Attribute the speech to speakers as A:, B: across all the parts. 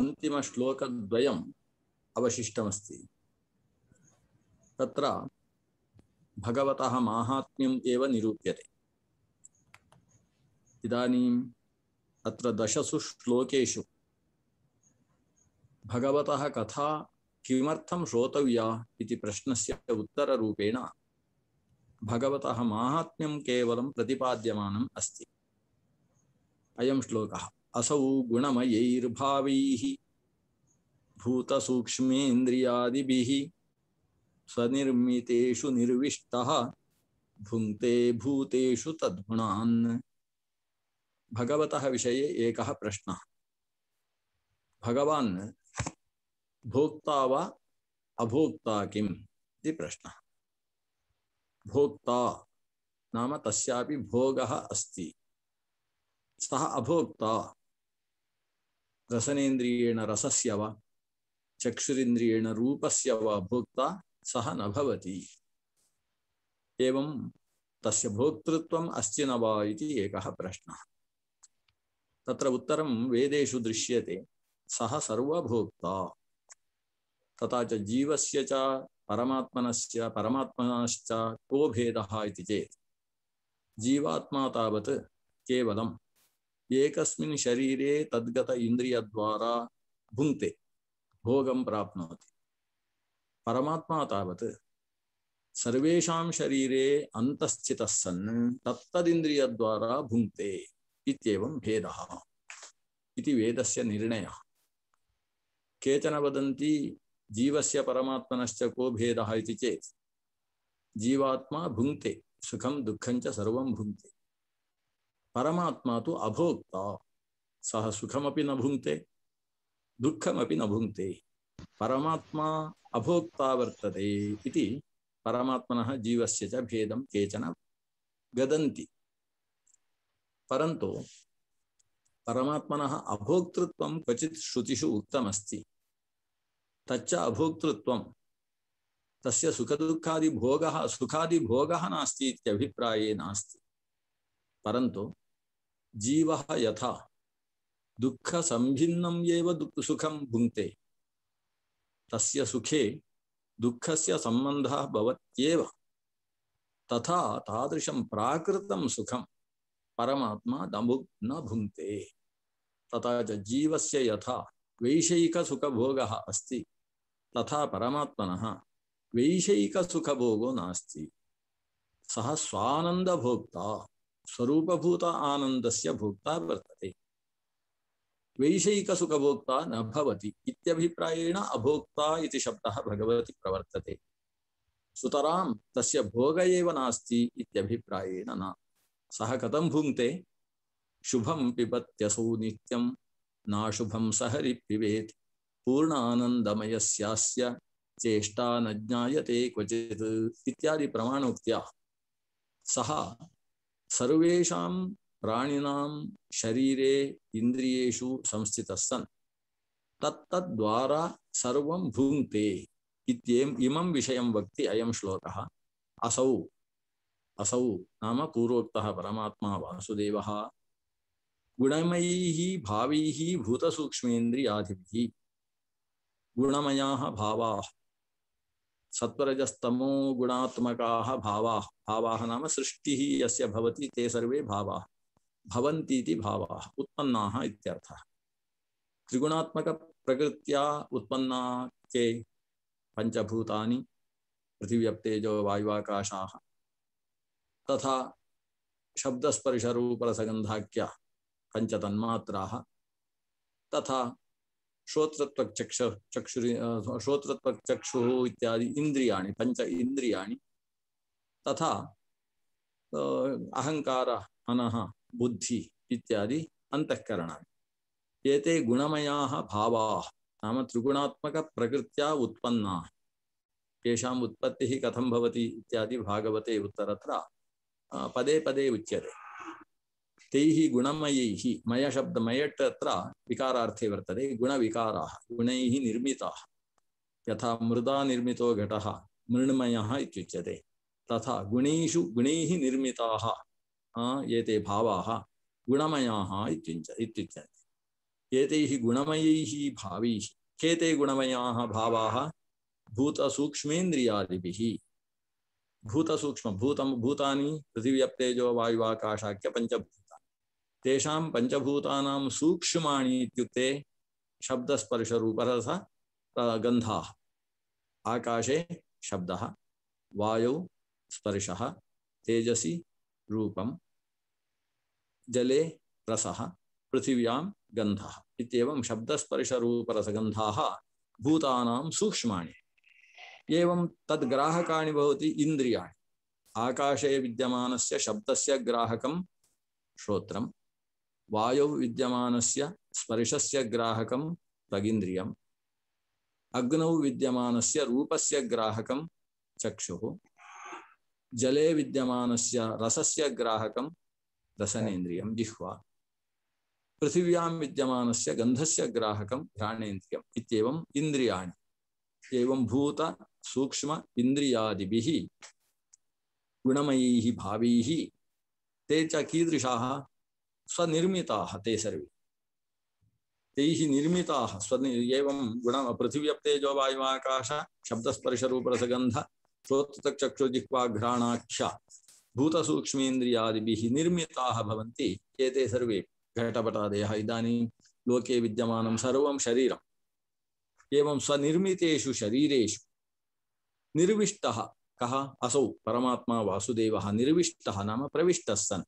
A: अन्तिमश्लोकद्वयम् अवशिष्टमस्ति तत्र भगवतः माहात्म्यम् एव निरूप्यते इदानीम् अत्र दशसु श्लोकेषु भगवतः कथा किमर्थं श्रोतव्या इति प्रश्नस्य उत्तररूपेण भगवतः माहात्म्यं केवलं प्रतिपाद्यमानम् अस्ति अयं श्लोकः असौ गुणमयैर्भावैः भूतसूक्ष्मेन्द्रियादिभिः स्वनिर्मितेषु निर्विष्टः भुङ्क्ते भूतेषु तद्गुणान् भगवतः विषये एकः प्रश्नः भगवान् भोक्ता वा अभोक्ता किम् इति प्रश्नः भोक्ता नाम तस्यापि भोगः अस्ति सः अभोक्ता रसनेन्द्रियेण रसस्य वा चक्षुरिन्द्रियेण रूपस्य वा भोक्ता सः न भवति एवं तस्य भोक्तृत्वम् अस्ति न वा इति एकः प्रश्नः तत्र उत्तरं वेदेषु दृश्यते सः सर्वभोक्ता तथा च जीवस्य च परमात्मनस्य परमात्मनश्च को भेदः इति चेत् जीवात्मा तावत् केवलं एक शरीरे तद्गत इन्द्रियद्वारा भुंते भोगं प्राप्नोति परमात्मा तावत् सर्वेषां शरीरे अन्तःस्थितः सन् तत्तदिन्द्रियद्वारा भुङ्क्ते इत्येवं भेदः इति वेदस्य निर्णयः केचन वदन्ति जीवस्य परमात्मनश्च को भेदः जीवात्मा भुङ्क्ते सुखं दुखं च सर्वं परमात्मा तो अभोक्ता सह सुखमपि न भुङ्क्ते दुःखमपि न भुङ्क्ते परमात्मा अभोक्ता वर्तते इति परमात्मनः जीवस्य च भेदं केचन गदन्ति परन्तु परमात्मनः अभोक्तृत्वं क्वचित् श्रुतिषु उक्तमस्ति तच्च अभोक्तृत्वं तस्य सुखदुःखादिभोगः सुखादिभोगः नास्ति इत्यभिप्राये नास्ति परन्तु जीव यथा दुख संभिन्नम सुखम भुंते तस्य सुखे से संबंध भवत्येव तथा तादृशं प्राकृतं सुखम परमात्मा दमु न भुंते तथा च जीवस्य यथा वैषयिकसुखभोगः अस्ति तथा परमात्मनः वैषयिकसुखभोगो नास्ति स्वानंद भोक्ता स्वरूपभूत से भोक्ता वर्त है वैषयिकसुखभोक्ता नवतीभिप्राएण अभोक्ता शब्द भगवती प्रवर्तते सुतरां तस्य भोग एव न सह कथम भुंक्ते शुभम पिबत्यसौ नित्यं सहरी सहरि पिबेत् पूर्णानन्दमयस्यास्य चेष्टा न ज्ञाते क्वचि इत्यादि प्रमाणोक्त सह सर्वेषां प्राणिनां शरीरे इन्द्रियेषु संस्थितः सन् तत्तद्वारा सर्वं भुङ्क्ते इत्येम् इमं वक्ति अयं श्लोक असौ असौ नाम पूर्वोक्तः परमात्मा वासुदेव गुणमयी भावैः भूतसूक्ष्मेन्द्रियादिभिः गुणमया भावा सत्वरजस्तमो गुणात्मकाः भावा भावा नाम सृष्टि यस्य भवति ते सर्वे भावा भवंती इति उत्पन्ना त्रिगुणात्मक इत्यर्थः उत्पन्ना के पंचभूता पृथिव्यप्तेजो वायुवाकाशा तथा शब्दस्पर्शरूपरसगन्धाख्या पञ्चतन्मात्राः तथा श्रोत्रत्वक चक्ष चक्षु श्रोत्रत्वक चक्षु इत्यादि इंद्रिया पंच इंद्रिया तथा अहंकार मन बुद्धि इत्यादि अंतकरण एते गुणमया भावाः नाम त्रिगुणात्मकप्रकृत्या उत्पन्ना येषाम् उत्पत्ति कथम भवति इत्यादि भागवते उत्तर पदे पदे उच्यते तैः गुणमयैः मय शब्दमयट् वर्त विकारार्थे वर्तते गुणविकाराः गुणैः निर्मिताः यथा मृदा निर्मितो घटः मृण्मयः इत्युच्यते तथा गुणेषु गुणैः निर्मिताः एते भावाः गुणमयाः इत्युच्य इत्युच्यन्ते एतैः गुणमयैः भावैः के ते गुणमयाः भावाः भूतसूक्ष्मेन्द्रियादिभिः भूतसूक्ष्म भूतानि पृथिव्यप्तेजो वायुवाकाशाख्य तेषां पञ्चभूतानां सूक्ष्माणि इत्युक्ते शब्दस्पर्शरूपरस गन्धाः आकाशे शब्दः वायौ स्पर्शः तेजसि रूपं जले रसः पृथिव्यां गन्धः इत्येवं शब्दस्पर्शरूपरसगन्धाः भूतानां सूक्ष्माणि एवं तद्ग्राहकाणि भवति इन्द्रियाणि आकाशे विद्यमानस्य शब्दस्य ग्राहकं श्रोत्रं वायौ विद्यमानस्य स्पर्शस्य ग्राहकं तगिन्द्रियम् अग्नौ विद्यमानस्य रूपस्य ग्राहकं चक्षुः जले विद्यमानस्य रसस्य ग्राहकं रसनेन्द्रियं जिह्वा पृथिव्यां विद्यमानस्य गन्धस्य ग्राहकं घ्राणेन्द्रियम् इत्येवम् इन्द्रियाणि एवं भूत सूक्ष्म इन्द्रियादिभिः गुणमयैः भावैः ते च कीदृशाः स्वनिर्मिता ते सर्वे तैयार निर्मिता स्वनि गुण गुणं पृथिव्यप्तेजो वायुवाकाश शब्दस्पर्शरूपरसगन्ध श्रोत्रचक्षुजिह्वाघ्राणाख्या भूतसूक्ष्मेन्द्रियादिभिः भूतसूक्ष्मेन्द्रियादि निर्मिता एते सर्वे घटपटादय इदानीं लोके विद्यम सर्व शरीर एवं स्वनिर्मितेषु शरीरेषु निर्विष्टः कः असौ परमात्मा वासुदेवः निर्विष्टः नाम प्रविष्टः सन्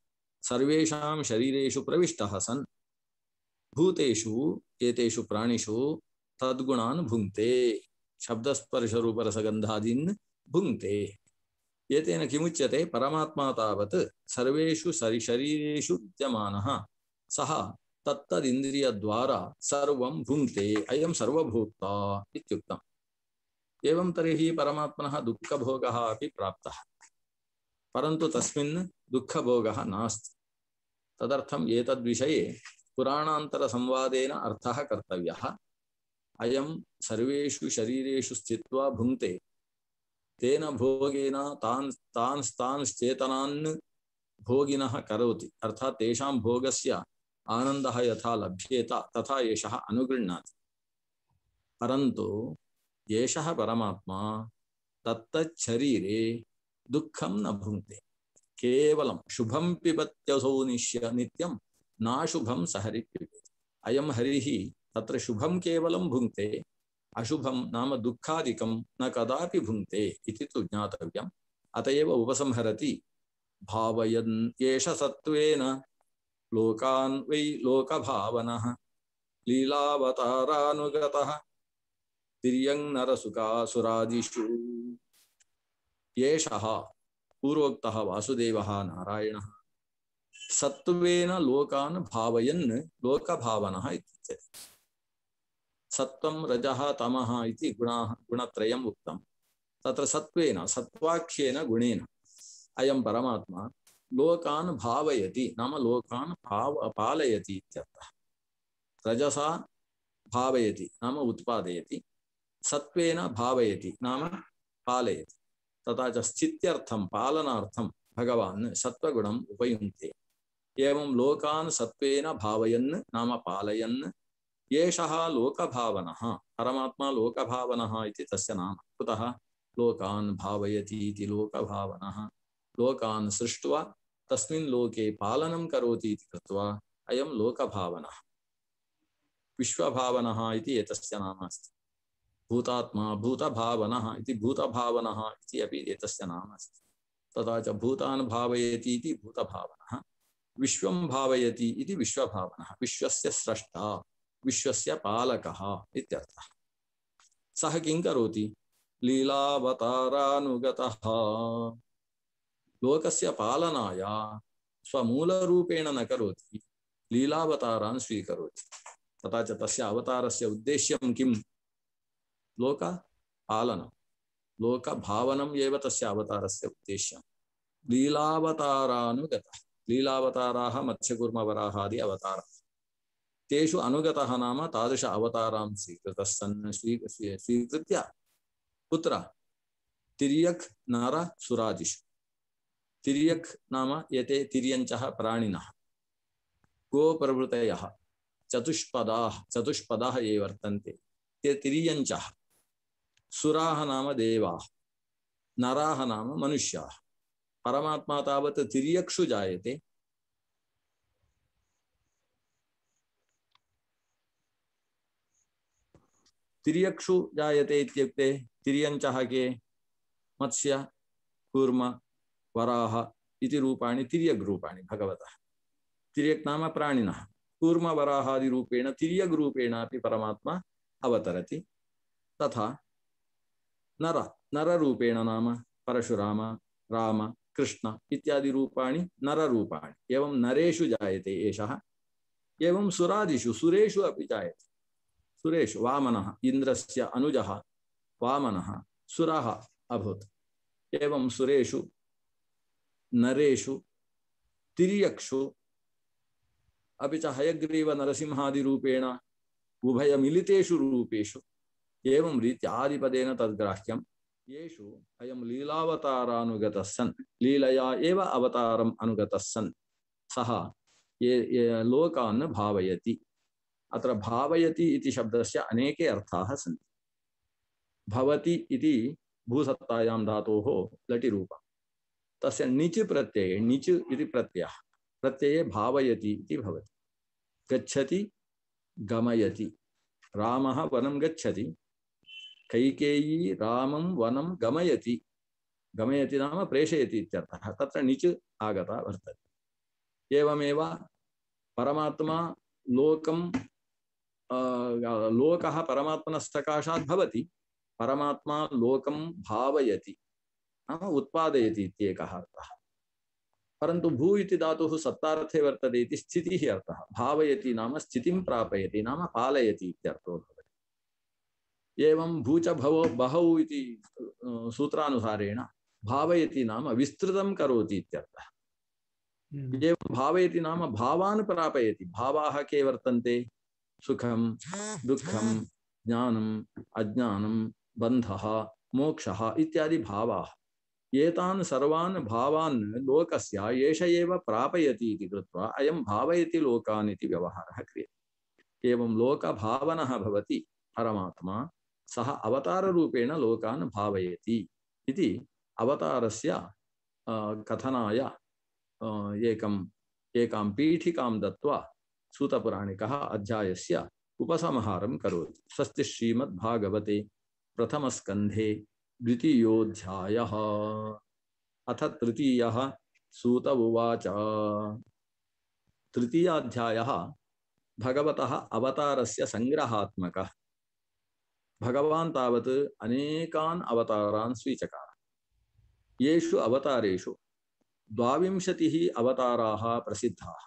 A: सर्वेषां शरीरेषु प्रविष्टः सन् भूतेषु एतेषु प्राणिषु तद्गुणान् भुङ्क्ते शब्दस्पर्शरूपरसगन्धादीन् भुङ्क्ते एतेन किमुच्यते परमात्मा तावत् सर्वेषु सरि शरीरेषु विद्यमानः सः तत्तदिन्द्रियद्वारा सर्वं भुङ्क्ते अयं सर्वभूता इत्युक्तम् एवं तर्हि परमात्मनः दुःखभोगः अपि प्राप्तः परंतु तस्मिन् दुःखभोगः नास्ति तदर्थम् एतद्विषये पुराणान्तरसंवादेन अर्थः कर्तव्यः अयं सर्वेषु शरीरेषु स्थित्वा भुङ्क्ते तेन भोगेन तान् तान् तान् चेतनान् भोगिनः करोति अर्थात् तेषां भोगस्य आनन्दः यथा लभ्येत तथा एषः अनुगृह्णाति परन्तु एषः परमात्मा तत्तच्छरीरे दुखम न भुंक्ते केवल शुभम पिबत्यसौ निश्य नित्यम नाशुभम सहरी पिबेत अयम हरि तत्र शुभम केवलं भुंक्ते अशुभम नाम दुःखादिकं न कदापि भुंक्ते इति तु ज्ञातव्यम् अतएव एव उपसंहरति भावयन् एष सत्त्वेन लोकान् वै लोकभावनः लीलावतारानुगतः तिर्यङ्नरसुकासुरादिषु येष पूर्वोक्त वासुदेव नारायण सत्वेन लोकान भावयन् लोकभावन सत्व रज तम गुणा गुणत्रय उक्त तत्र सत्वेन सत्वाख्येन गुणेन अयम परमात्मा लोकान भावयति नाम लोकान भाव पालयति इत्यर्थः रजसा भावयति नाम उत्पादयति सत्वेन भावयति नाम पालयति तथा च स्थित्यर्थम पालनार्थम भगवान् सत्वगुणम उपयुंते एवं लोकान् सत्वेन भावयन् नाम पालयन् एषः लोकभावनः परमात्मा लोकभावनः इति तस्य नाम कुतः लोकान् भावयति इति लोकभावनः लोकान् सृष्ट्वा तस्मिन् लोके पालनं करोति इति कृत्वा अयं लोकभावनः विश्वभावनः इति एतस्य नाम अस्ति भूतात्मा भूतभावनः इति भूतभावनः इति नाम अस्त तथा च भूतान भावती इति भूतभावनः विश्वं भावयति विश्व विश्वभावनः विश्वस्य स्रष्टा विश्व पालक सह कि किं लोकस्य पालनाय स्वमूलरूपेण न कौती लीलावतारान् स्वीकोति तथा च तस्य अवतारस्य उद्देश्यं लोक पालनम लोक भावनम तस्वतार से उद्देश्य लीलावतारानुगतः लीलावताराः मत्स्यकूर्मवराहादि अवतार तेषु अनुगतः नाम तादृश अवतारा स्वीकृत सन् स्वी स्वीकृत कुत्र तिर्यक् नर सुराजिषु तिर्यक् नाम एते तिर्यञ्चः प्राणिनः गोप्रभृतयः चतुष्पदाः चतुष्पदाः ये वर्तन्ते ते तिर्यञ्चः सुराह नाम देवा नराह नाम मनुष्या परमात्मा तावत तिरियक्षु जायते तिरियक्षु जायते इत्युक्ते तिर्यञ्चः के मत्स्य कूर्म वराह इति रूपाणि रूपाणि भगवतः तिर्यक् नाम कूर्म प्राणिनः कूर्मवराहादिरूपेण तिर्यग्रूपेणापि परमात्मा अवतरति तथा नर नररूपेण नाम परशुराम राम कृष्ण इत्यादि रूपाणि नररूपाणि एवं नरेषु जायते एषः एवं सुरादिषु सुरेषु अपि जायते सुरेषु वामनः इन्द्रस्य अनुजः वामनः सुरः अभूत् एवं सुरेषु नरेषु तिर्यक्षु अपि च हयग्रीवनरसिंहादिरूपेण उभयमिलितेषु रूपेषु एवं रीत्यादिपदेन तद्ग्राह्यं येषु अयम लीलावतारानुगत सन् लीलया एव अवतारम अनुगत सन् सः ये, ये लोकान् भावयति अत्र भावयति इति शब्दस्य अनेके अर्थाः सन्ति भवति इति भूसत्तायां धातोः लटिरूपं तस्य णिच् प्रत्यये णिच् इति प्रत्ययः प्रत्यये भावयति इति भवति गच्छति गमयति रामः वनं गच्छति कैकेयी रामं वनं गमयति गमयति नाम प्रेषयति इत्यर्थः तत्र णिच् आगता वर्तते एवमेव परमात्मा लोकं लोकः परमात्मनः सकाशात् भवति परमात्मा लोकं भावयति नाम उत्पादयति इत्येकः अर्थः परन्तु भू इति धातुः सत्तार्थे वर्तते इति स्थितिः अर्थः भावयति नाम स्थितिं प्रापयति नाम पालयति इत्यर्थो एवं भूच भव बहौ इति सूत्रानुसारेण भावयति नाम विस्तृतं करोति इत्यर्थः hmm. एवं भावयति नाम भावान् प्रापयति भावाः के वर्तन्ते सुखं दुःखं ज्ञानम् अज्ञानं बन्धः मोक्षः इत्यादि भावाः एतान् सर्वान् भावान् लोकस्य एष एव प्रापयति इति कृत्वा अयं भावयति लोकान् इति व्यवहारः क्रियते एवं लोकभावनः भवति परमात्मा सह अवताररूपेण लोकान् भावती अवतार से कथनाय एक पीठिका दत्वा सूतपुराणिक अध्याय से उपसंहारं करोति स्वस्ति श्रीमद्भागवते प्रथमस्कन्धे द्वितीध्याय अथ तृतीय सूत उवाच भगवत अवतार से संग्रहात्मक भगवान तावत् अनेकान् अवतारान् स्वीचकार येषु अवतारेषु द्वाविंशतिः अवताराः प्रसिद्धाः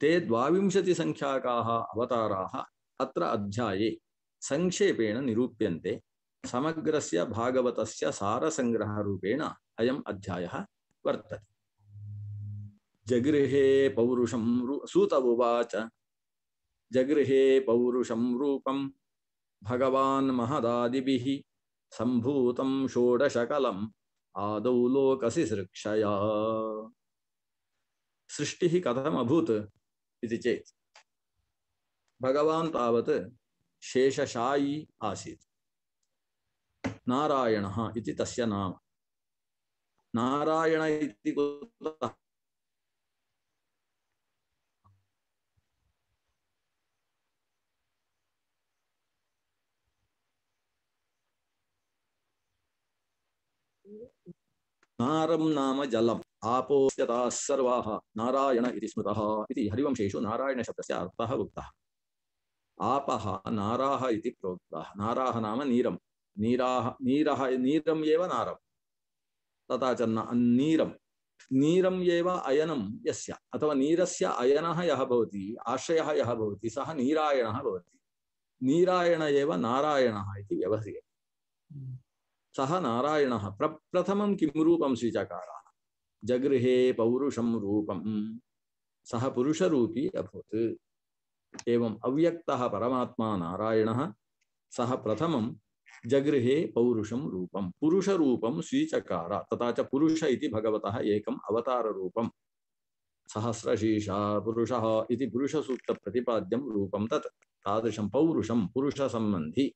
A: ते द्वाविंशतिसङ्ख्याकाः अवताराः अत्र अध्याये संक्षेपेण निरूप्यन्ते समग्रस्य भागवतस्य सारसङ्ग्रहरूपेण अयम् अध्यायः वर्तते जगृहे पौरुषं सूत उवाच जगृहे पौरुषं रूपं भगवान् महदादिभिः सम्भूतं षोडशकलम् आदौ लोकसि सृक्षया सृष्टिः कथम् इति चेत् भगवान् तावत् शेषशायी आसीत् नारायणः इति तस्य नाम नारायण इति నారం నామ జలం ఆపోస్యతా సర్వా నారాయణ ఇది స్మృత ఇది హరివంశేషు నారాయణ శబ్దస్య అర్థ ఉక్త ఆప నారాహ ఇది ప్రోక్త నారాహ నామ నీరం నీరాహ నీరహ నీరం ఏవ నారం తాచన్న నీరం నీరం ఏవ అయనం యస్య అథవా నీరస్య అయన యః ఆశ్రయ ఆశ్రయः సహ నీరాయణ భవతి నీరాయణ ఏవ నారాయణ ఇది వ్యవహ్రియతే सह नारायण प्र प्रथम किम रूपम श्रीचकार जगृहे पौरुषम रूपम सह पुरुषरूपी अभूत एवं अव्यक्त परमात्मा नारायण सह प्रथम जगृहे पौरुषम रूपम पुरुष रूपम स्वीचकार तथा च पुरुष इति भगवतः एकम अवतार रूपम सहस्रशीषा पुरुष इति पुरुष सूक्त प्रतिपाद्यम रूपम तत् तादृशं पौरुषम पुरुष संबंधी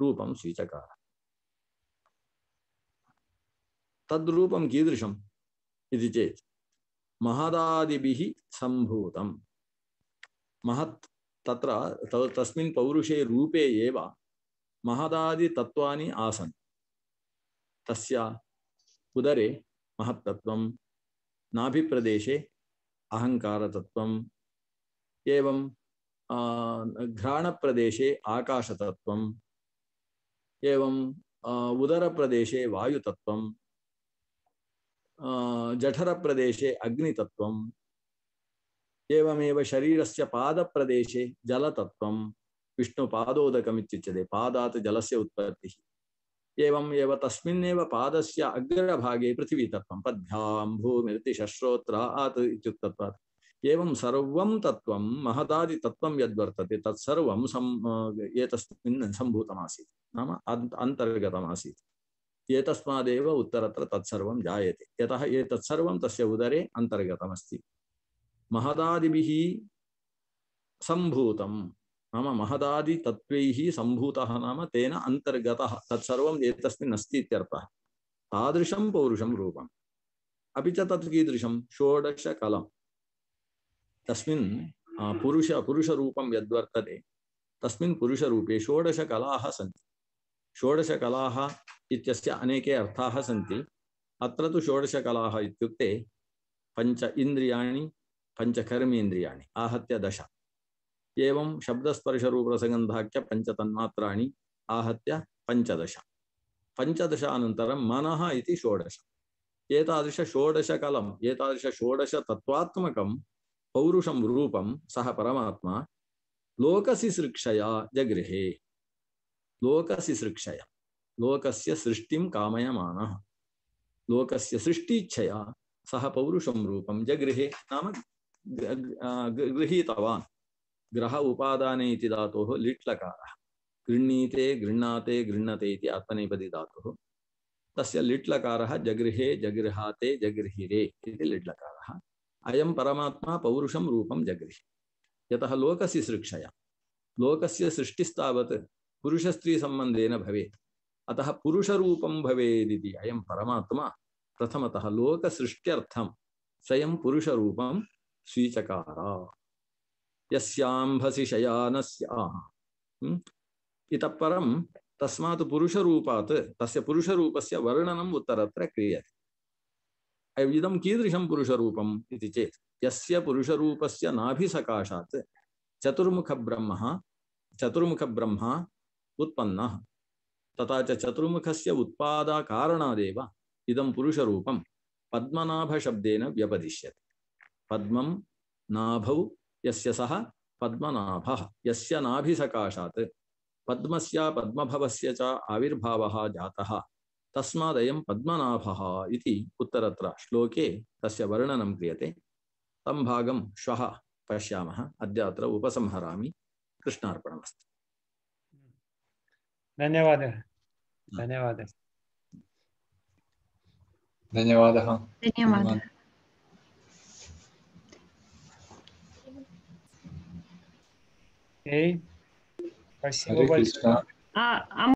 A: रूपम स्वीचकार तद्रूपं कीदृशम इति चेत् महदादिभिः सम्भूतम् महत् तत्र तस्मिन् पौरुषे रूपे एव महदादितत्त्वानि आसन् तस्य उदरे महत्तत्त्वं नाभिप्रदेशे अहङ्कारतत्त्वम् एवं घ्राणप्रदेशे आकाशतत्त्वम् एवं उदरप्रदेशे वायुतत्त्वम् जठर प्रदेश अग्नितत्वम् एवमेव से पाद प्रदेश जलतत्व विष्णु जलस्य उत्पत्तिः एवम् एव तस्मिन्नेव पादस्य अग्रभागे पृथिवीतत्त्वं पद्भ्यां भूमिर्दिशश्रोत्रात् इत्युक्तत्वात् एवं सर्वं तत्त्वं महदादितत्त्वं यद्वर्तते तत्सर्वं सम् एतस्मिन् सम्भूतमासीत् नाम अन्तर्गतमासीत् एतस्मादेव उत्तरत्र तत्सर्वं जायते यतः एतत् सर्वं तस्य उदरे अन्तर्गतमस्ति महदादिभिः सम्भूतं नाम महदादितत्त्वैः सम्भूतः नाम तेन अन्तर्गतः तत्सर्वम् एतस्मिन् अस्ति इत्यर्थः तादृशं पौरुषं रूपम् अपि च तत् कीदृशं षोडशकलं तस्मिन् पुरुष पुरुषरूपं यद्वर्तते तस्मिन् पुरुषरूपे षोडशकलाः सन्ति षोडशकलाः इत्यस्य अनेके अर्थाः सन्ति अत्र तु षोडशकलाः इत्युक्ते पञ्च इन्द्रियाणि पञ्चकर्मेन्द्रियाणि आहत्य दश एवं शब्दस्पर्शरूपरसगन्धाख्य पञ्चतन्मात्राणि आहत्य पञ्चदश पञ्चदश अनन्तरं मनः इति षोडश एतादृशषोडशकलम् एतादृशषोडशतत्त्वात्मकं पौरुषं रूपं सः परमात्मा लोकसिसृक्षया जगृहे लोकसिसृक्षया लोकस्य सृष्टिं कामयमानः लोकस्य सृष्टिच्छया सह पौरुषं रूपं जगृहे नाम गृहीतवान् ग्रह उपादाने इति धातोः लिट्लकारः गृह्णीते गृह्णाते गृह्णते इति आत्मनेपदी धातुः तस्य लिट्लकारः जगृहे जगृहाते जगृहिरे इति लिट्लकारः अयं परमात्मा पौरुषं रूपं जगृहि यतः लोकस्य सृक्षया लोकस्य सृष्टिस्तावत् पुरुषस्त्रीसम्बन्धेन भवेत् अतः पुरुषरूपं भवेदिति अयं परमात्मा प्रथमतः लोकसृष्ट्यर्थं स्वयं पुरुषरूपं स्वीचकार यस्यांभसि शयानस्याः इतः परं तस्मात् पुरुषरूपात् तस्य पुरुषरूपस्य वर्णनम् उत्तरत्र क्रियते इदं कीदृशं पुरुषरूपम् इति चेत् यस्य पुरुषरूपस्य नाभिसकाशात् चतुर्मुखब्रह्म चतुर्मुखब्रह्मा उत्पन्नः तथा च चतुर्मुख चतुर्मुखस्य उत्पादकारणादेव इदं पुरुषरूपं पद्मनाभशब्देन व्यपदिश्यते पद्मं नाभौ यस्य सः पद्मनाभः यस्य नाभिसकाशात् पद्मस्य पद्मभवस्य च आविर्भावः जातः तस्मादयं पद्मनाभः इति उत्तरत्र श्लोके तस्य वर्णनं क्रियते तं भागं श्वः पश्यामः अद्य अत्र उपसंहरामि कृष्णार्पणमस्तु धन्यवादः धन्यवादः धन्यवादः धन्यवादः Okay. Hare Krishna. Uh,